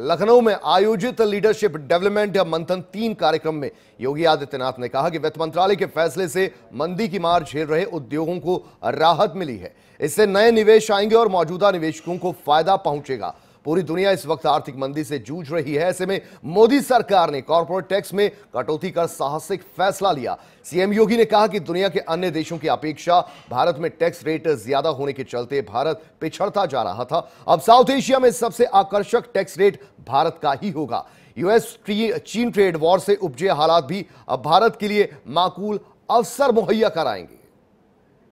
लखनऊ में आयोजित leadership development या मंथन तीन कार्यक्रम में योगी आदित्यनाथ ने कहा कि वित्त मंत्रालय के फैसले से मंदी की मार झेल रहे उद्योगों को राहत मिली है इससे नए निवेश आएंगे और मौजूदा निवेशकों को फायदा पहुंचेगा पूरी दुनिया इस वक्त आर्थिक मंदी से जूझ रही है ऐसे में मोदी सरकार ने कॉरपोरेट टैक्स में कटौती कर साहसिक फैसला लिया सीएम योगी ने कहा कि दुनिया के अन्य देशों की अपेक्षा भारत में टैक्स रेट ज्यादा होने के चलते भारत पिछड़ता जा रहा था अब साउथ एशिया में सबसे आकर्षक टैक्स रेट भारत का ही होगा यूएस चीन ट्रेड वॉर से उपजे हालात भी अब भारत के लिए माकूल अवसर मुहैया कराएंगे